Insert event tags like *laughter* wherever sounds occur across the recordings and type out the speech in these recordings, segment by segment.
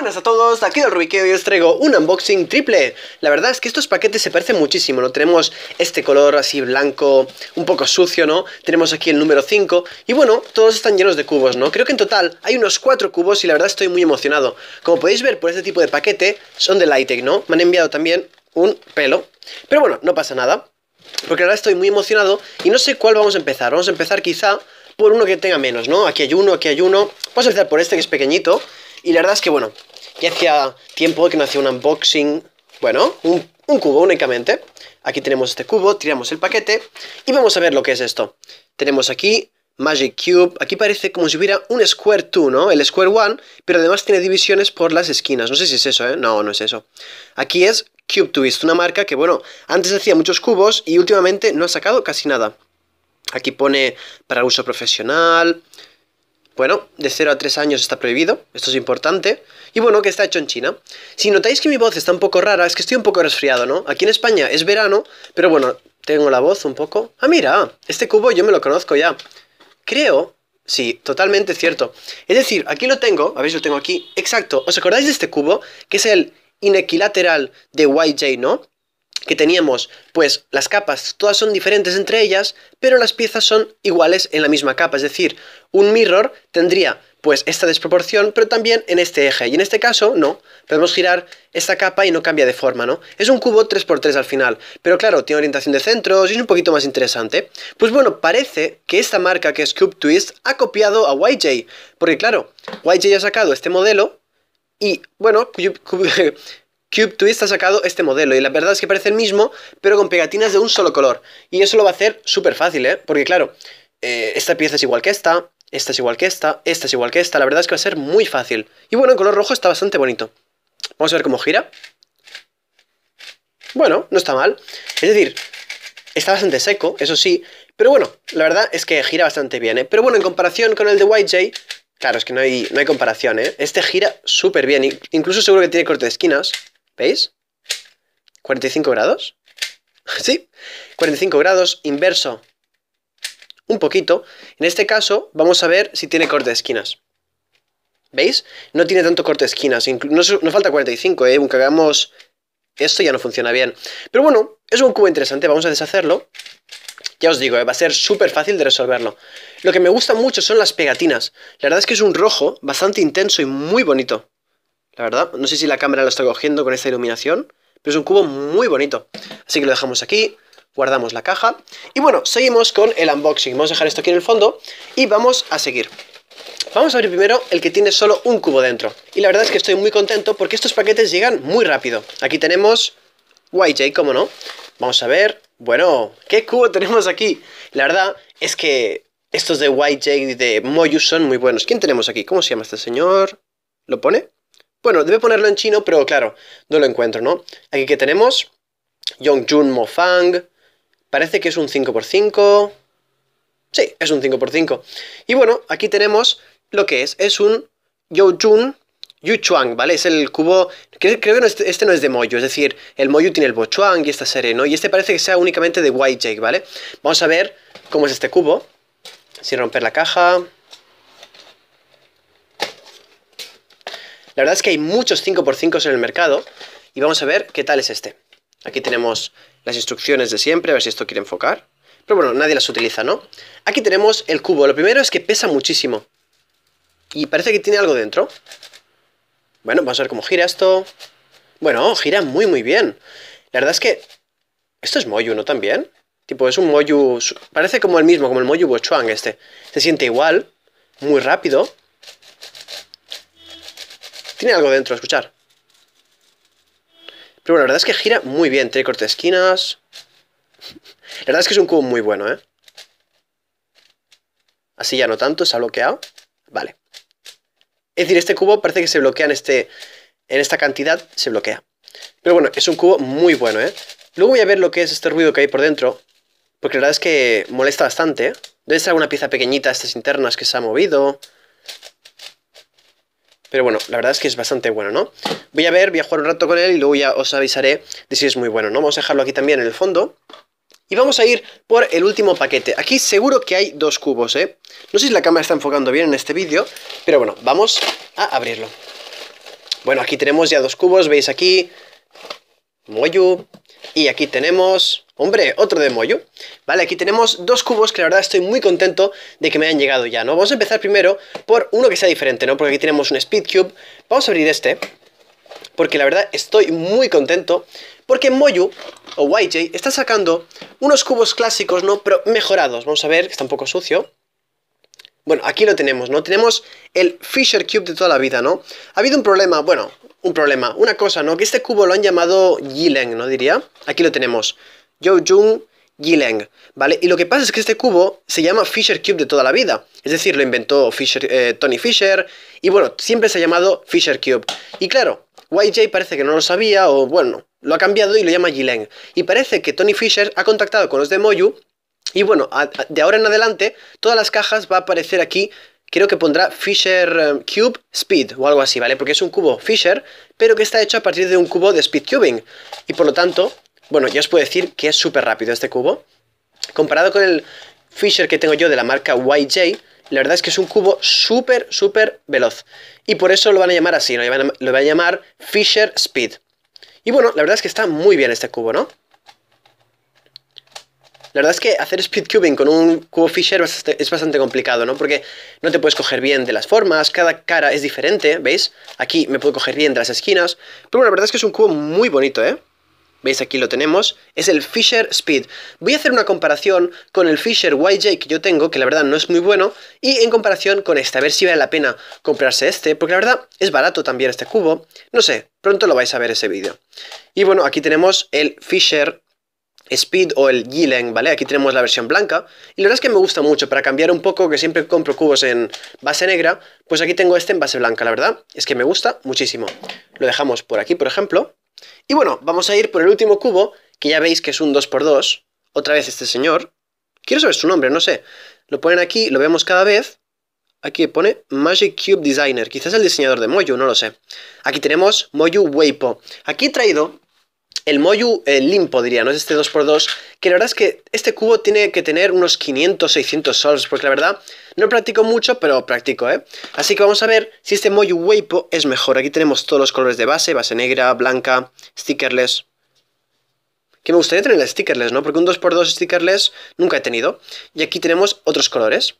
buenas a todos, aquí el Rubikeo y os traigo un unboxing triple. La verdad es que estos paquetes se parecen muchísimo, ¿no? Tenemos este color así blanco, un poco sucio, ¿no? Tenemos aquí el número 5 y bueno, todos están llenos de cubos, ¿no? Creo que en total hay unos 4 cubos y la verdad estoy muy emocionado. Como podéis ver por este tipo de paquete, son de Litec, ¿no? Me han enviado también un pelo, pero bueno, no pasa nada. Porque la verdad estoy muy emocionado y no sé cuál vamos a empezar. Vamos a empezar quizá por uno que tenga menos, ¿no? Aquí hay uno, aquí hay uno. Vamos a empezar por este que es pequeñito. Y la verdad es que, bueno, ya hacía tiempo que no hacía un unboxing, bueno, un, cubo únicamente. Aquí tenemos este cubo, tiramos el paquete y vamos a ver lo que es esto. Tenemos aquí Magic Cube. Aquí parece como si hubiera un Square 2, ¿no? El Square 1, pero además tiene divisiones por las esquinas. No sé si es eso, ¿eh? No, no es eso. Aquí es Cube Twist, una marca que, bueno, antes hacía muchos cubos y últimamente no ha sacado casi nada. Aquí pone para uso profesional, bueno, de 0 a 3 años está prohibido, esto es importante. Y bueno, que está hecho en China. Si notáis que mi voz está un poco rara, es que estoy un poco resfriado, ¿no? Aquí en España es verano, pero bueno, tengo la voz un poco... Ah, mira, este cubo yo me lo conozco ya. Creo... Sí, totalmente cierto. Es decir, aquí lo tengo, a ver, lo tengo aquí. Exacto, ¿os acordáis de este cubo? Que es el inequilateral de YJ, ¿no? que teníamos, pues las capas todas son diferentes entre ellas, pero las piezas son iguales en la misma capa, es decir, un mirror tendría pues esta desproporción, pero también en este eje. Y en este caso, no, podemos girar esta capa y no cambia de forma, ¿no? Es un cubo 3x3 al final, pero claro, tiene orientación de centros y es un poquito más interesante. Pues bueno, parece que esta marca que es Cube Twist ha copiado a YJ, porque claro, YJ ha sacado este modelo y bueno, Cube Twist ha sacado este modelo y la verdad es que parece el mismo, pero con pegatinas de un solo color. Y eso lo va a hacer súper fácil, ¿eh? Porque claro, eh, esta pieza es igual que esta, esta es igual que esta, esta es igual que esta. La verdad es que va a ser muy fácil. Y bueno, en color rojo está bastante bonito. Vamos a ver cómo gira. Bueno, no está mal. Es decir, está bastante seco, eso sí. Pero bueno, la verdad es que gira bastante bien, ¿eh? Pero bueno, en comparación con el de YJ, claro, es que no hay, no hay comparación, ¿eh? Este gira súper bien. Incluso seguro que tiene corte de esquinas. ¿Veis? 45 grados. *laughs* ¿Sí? 45 grados, inverso un poquito. En este caso, vamos a ver si tiene corte de esquinas. ¿Veis? No tiene tanto corte de esquinas. No, falta 45, ¿eh? Aunque hagamos... Esto ya no funciona bien. Pero bueno, es un cubo interesante. Vamos a deshacerlo. Ya os digo, ¿eh? va a ser súper fácil de resolverlo. Lo que me gusta mucho son las pegatinas. La verdad es que es un rojo bastante intenso y muy bonito la verdad. No sé si la cámara lo está cogiendo con esta iluminación, pero es un cubo muy bonito. Así que lo dejamos aquí, guardamos la caja. Y bueno, seguimos con el unboxing. Vamos a dejar esto aquí en el fondo y vamos a seguir. Vamos a abrir primero el que tiene solo un cubo dentro. Y la verdad es que estoy muy contento porque estos paquetes llegan muy rápido. Aquí tenemos YJ, como no. Vamos a ver. Bueno, ¿qué cubo tenemos aquí? La verdad es que estos de YJ y de Moyu son muy buenos. ¿Quién tenemos aquí? ¿Cómo se llama este señor? ¿Lo pone? Bueno, debe ponerlo en chino, pero claro, no lo encuentro, ¿no? Aquí que tenemos Yongjun Mofang. Parece que es un 5x5. Sí, es un 5x5. Y bueno, aquí tenemos lo que es. Es un Yojun Yuchuang, ¿vale? Es el cubo. Creo, que este no es de Moyo, es decir, el Moyo tiene el Bochuang y esta serie, ¿no? Y este parece que sea únicamente de White Jake, ¿vale? Vamos a ver cómo es este cubo. Sin romper la caja. La verdad es que hay muchos 5x5 en el mercado y vamos a ver qué tal es este. Aquí tenemos las instrucciones de siempre, a ver si esto quiere enfocar. Pero bueno, nadie las utiliza, ¿no? Aquí tenemos el cubo. Lo primero es que pesa muchísimo. Y parece que tiene algo dentro. Bueno, vamos a ver cómo gira esto. Bueno, gira muy muy bien. La verdad es que... Esto es Moyu, ¿no? También. Tipo, es un Moyu... Parece como el mismo, como el Moyu Bochuang este. Se siente igual, muy rápido. Tiene algo dentro, escuchar. Pero bueno, la verdad es que gira muy bien. Tiene corte esquinas. La verdad es que es un cubo muy bueno, ¿eh? Así ya no tanto, se ha bloqueado. Vale. Es decir, este cubo parece que se bloquea en, este, en esta cantidad, se bloquea. Pero bueno, es un cubo muy bueno, ¿eh? Luego voy a ver lo que es este ruido que hay por dentro, porque la verdad es que molesta bastante. ¿eh? Debe ser alguna pieza pequeñita, estas internas que se ha movido. Pero bueno, la verdad es que es bastante bueno, ¿no? Voy a ver, voy a jugar un rato con él y luego ya os avisaré de si es muy bueno, ¿no? Vamos a dejarlo aquí también en el fondo. Y vamos a ir por el último paquete. Aquí seguro que hay dos cubos, ¿eh? No sé si la cámara está enfocando bien en este vídeo, pero bueno, vamos a abrirlo. Bueno, aquí tenemos ya dos cubos, veis aquí... Moyu, y aquí tenemos, hombre, otro de Moyu. Vale, aquí tenemos dos cubos que la verdad estoy muy contento de que me hayan llegado ya, ¿no? Vamos a empezar primero por uno que sea diferente, ¿no? Porque aquí tenemos un Speed Cube. Vamos a abrir este, porque la verdad estoy muy contento porque Moyu o YJ está sacando unos cubos clásicos, ¿no? Pero mejorados. Vamos a ver, que está un poco sucio. Bueno, aquí lo tenemos, ¿no? Tenemos el Fisher Cube de toda la vida, ¿no? Ha habido un problema, bueno, un problema, una cosa, ¿no? Que este cubo lo han llamado Yileng, ¿no? Diría. Aquí lo tenemos. Jung Yileng, ¿vale? Y lo que pasa es que este cubo se llama Fisher Cube de toda la vida. Es decir, lo inventó Fisher, eh, Tony Fisher y bueno, siempre se ha llamado Fisher Cube. Y claro, YJ parece que no lo sabía o bueno, lo ha cambiado y lo llama Yileng. Y parece que Tony Fisher ha contactado con los de Moyu y bueno, de ahora en adelante, todas las cajas va a aparecer aquí creo que pondrá Fisher eh, Cube Speed o algo así, ¿vale? Porque es un cubo Fisher, pero que está hecho a partir de un cubo de Speed Cubing. Y por lo tanto, bueno, ya os puedo decir que es súper rápido este cubo. Comparado con el Fisher que tengo yo de la marca YJ, la verdad es que es un cubo súper, súper veloz. Y por eso lo van a llamar así, lo van lo van a llamar Fisher Speed. Y bueno, la verdad es que está muy bien este cubo, ¿no? La verdad es que hacer speedcubing con un cubo Fisher es bastante complicado, ¿no? Porque no te puedes coger bien de las formas, cada cara es diferente, ¿veis? Aquí me puedo coger bien de las esquinas. Pero bueno, la verdad es que es un cubo muy bonito, ¿eh? ¿Veis? Aquí lo tenemos. Es el Fisher Speed. Voy a hacer una comparación con el Fisher YJ que yo tengo, que la verdad no es muy bueno, y en comparación con este, a ver si vale la pena comprarse este, porque la verdad es barato también este cubo. No sé, pronto lo vais a ver ese vídeo. Y bueno, aquí tenemos el Fisher Speed o el Yileng, ¿vale? Aquí tenemos la versión blanca. Y la verdad es que me gusta mucho, para cambiar un poco, que siempre compro cubos en base negra, pues aquí tengo este en base blanca, la verdad. Es que me gusta muchísimo. Lo dejamos por aquí, por ejemplo. Y bueno, vamos a ir por el último cubo, que ya veis que es un 2x2. Otra vez este señor. Quiero saber su nombre, no sé. Lo ponen aquí, lo vemos cada vez. Aquí pone Magic Cube Designer, quizás el diseñador de Moyu, no lo sé. Aquí tenemos Moyu Weipo. Aquí he traído el Moyu el limpo, diría, ¿no? Es este 2x2, que la verdad es que este cubo tiene que tener unos 500, 600 sols, porque la verdad, no practico mucho, pero practico, ¿eh? Así que vamos a ver si este Moyu Weipo es mejor. Aquí tenemos todos los colores de base, base negra, blanca, stickerless. Que me gustaría tener el stickerless, ¿no? Porque un 2x2 stickerless nunca he tenido. Y aquí tenemos otros colores.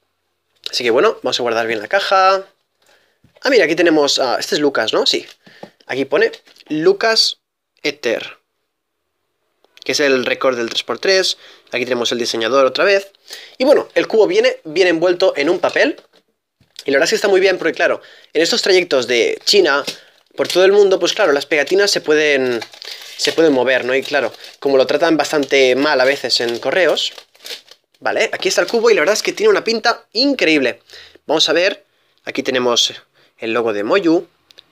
Así que bueno, vamos a guardar bien la caja. Ah, mira, aquí tenemos... Ah, este es Lucas, ¿no? Sí. Aquí pone Lucas Ether que es el récord del 3x3. Aquí tenemos el diseñador otra vez. Y bueno, el cubo viene bien envuelto en un papel. Y la verdad es que está muy bien porque, claro, en estos trayectos de China por todo el mundo, pues claro, las pegatinas se pueden, se pueden mover, ¿no? Y claro, como lo tratan bastante mal a veces en correos, ¿vale? Aquí está el cubo y la verdad es que tiene una pinta increíble. Vamos a ver, aquí tenemos el logo de Moyu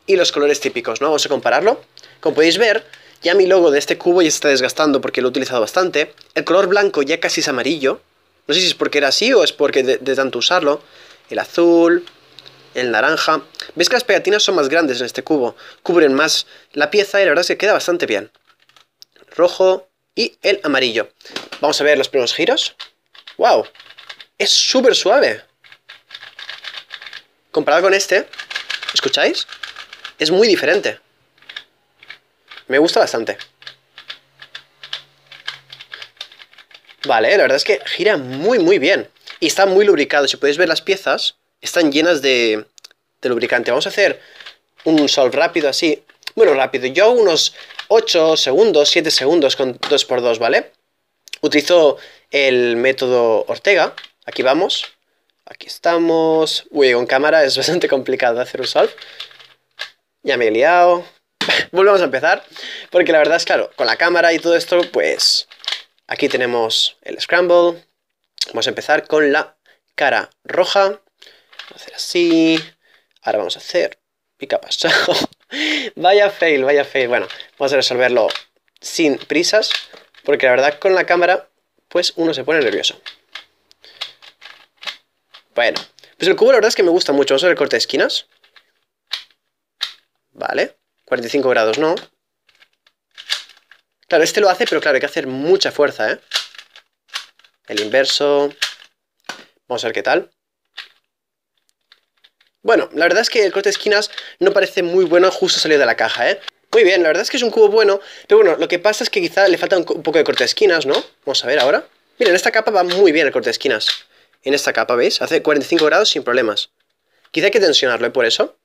y los colores típicos, ¿no? Vamos a compararlo. Como podéis ver, ya mi logo de este cubo ya se está desgastando porque lo he utilizado bastante. El color blanco ya casi es amarillo. No sé si es porque era así o es porque de, tanto usarlo. El azul, el naranja. ¿Veis que las pegatinas son más grandes en este cubo? Cubren más la pieza y la verdad es que queda bastante bien. Rojo y el amarillo. Vamos a ver los primeros giros. ¡Wow! Es súper suave. Comparado con este, ¿escucháis? Es muy diferente. Me gusta bastante. Vale, la verdad es que gira muy muy bien. Y está muy lubricado. Si podéis ver las piezas, están llenas de, lubricante. Vamos a hacer un sol rápido así. Bueno, rápido. Yo unos 8 segundos, 7 segundos con 2x2, ¿vale? Utilizo el método Ortega. Aquí vamos. Aquí estamos. Uy, con cámara es *laughs* bastante complicado hacer un solve. Ya me he liado. *laughs* volvemos a empezar. Porque la verdad es, claro, con la cámara y todo esto, pues aquí tenemos el Scramble. Vamos a empezar con la cara roja. Vamos a hacer así. Ahora vamos a hacer pica pasado. *laughs* vaya fail, vaya fail. Bueno, vamos a resolverlo sin prisas. Porque la verdad, con la cámara, pues uno se pone nervioso. Bueno, pues el cubo la verdad es que me gusta mucho. Vamos a ver el corte de esquinas. Vale. 45 grados no. Claro, este lo hace, pero claro, hay que hacer mucha fuerza, ¿eh? El inverso. Vamos a ver qué tal. Bueno, la verdad es que el corte de esquinas no parece muy bueno justo salido de la caja, ¿eh? Muy bien, la verdad es que es un cubo bueno, pero bueno, lo que pasa es que quizá le falta un, poco de corte de esquinas, ¿no? Vamos a ver ahora. Miren, esta capa va muy bien el corte de esquinas. En esta capa, ¿veis? Hace 45 grados sin problemas. Quizá hay que tensionarlo, ¿eh? Por eso.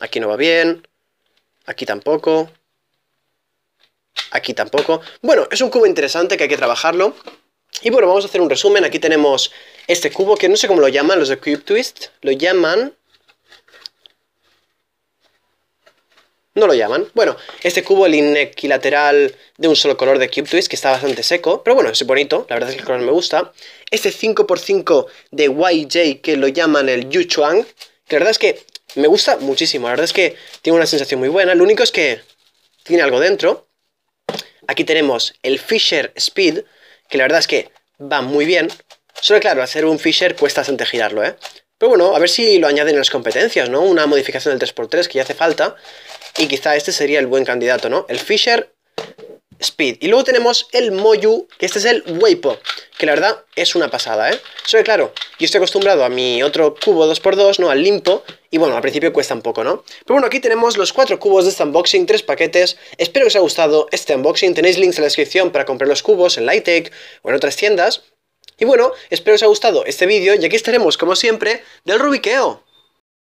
Aquí no va bien. Aquí tampoco. Aquí tampoco. Bueno, es un cubo interesante que hay que trabajarlo. Y bueno, vamos a hacer un resumen. Aquí tenemos este cubo que no sé cómo lo llaman los de Cube Twist. Lo llaman... No lo llaman. Bueno, este cubo el inequilateral de un solo color de Cube Twist, que está bastante seco, pero bueno, es bonito, la verdad es que el color me gusta. Este 5x5 de YJ, que lo llaman el Yuchuang, que la verdad es que me gusta muchísimo, la verdad es que tiene una sensación muy buena. Lo único es que tiene algo dentro. Aquí tenemos el Fisher Speed, que la verdad es que va muy bien. Solo claro, hacer un Fisher cuesta bastante girarlo, ¿eh? Pero bueno, a ver si lo añaden en las competencias, ¿no? Una modificación del 3x3 que ya hace falta. Y quizá este sería el buen candidato, ¿no? El Fisher Speed. Y luego tenemos el Moyu, que este es el Weipo que la verdad es una pasada, ¿eh? Sobre claro, yo estoy acostumbrado a mi otro cubo 2x2, ¿no? Al limpo, y bueno, al principio cuesta un poco, ¿no? Pero bueno, aquí tenemos los cuatro cubos de este unboxing, tres paquetes. Espero que os haya gustado este unboxing. Tenéis links en la descripción para comprar los cubos en Lightech o en otras tiendas. Y bueno, espero que os haya gustado este vídeo y aquí estaremos, como siempre, del rubiqueo.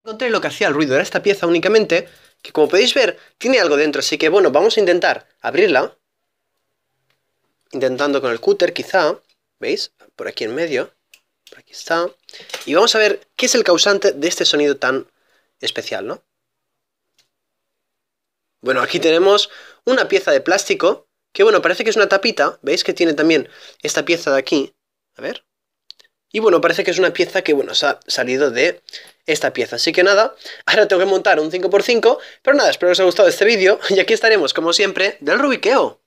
Encontré lo que hacía el ruido Era esta pieza únicamente, que como podéis ver, tiene algo dentro, así que bueno, vamos a intentar abrirla. Intentando con el cúter, quizá. ¿Veis? Por aquí en medio. Por aquí está. Y vamos a ver qué es el causante de este sonido tan especial, ¿no? Bueno, aquí tenemos una pieza de plástico, que bueno, parece que es una tapita, ¿veis que tiene también esta pieza de aquí? A ver. Y bueno, parece que es una pieza que, bueno, se ha salido de esta pieza. Así que nada, ahora tengo que montar un 5x5, pero nada, espero que os haya gustado este vídeo, *laughs* y aquí estaremos, como siempre, del rubiqueo.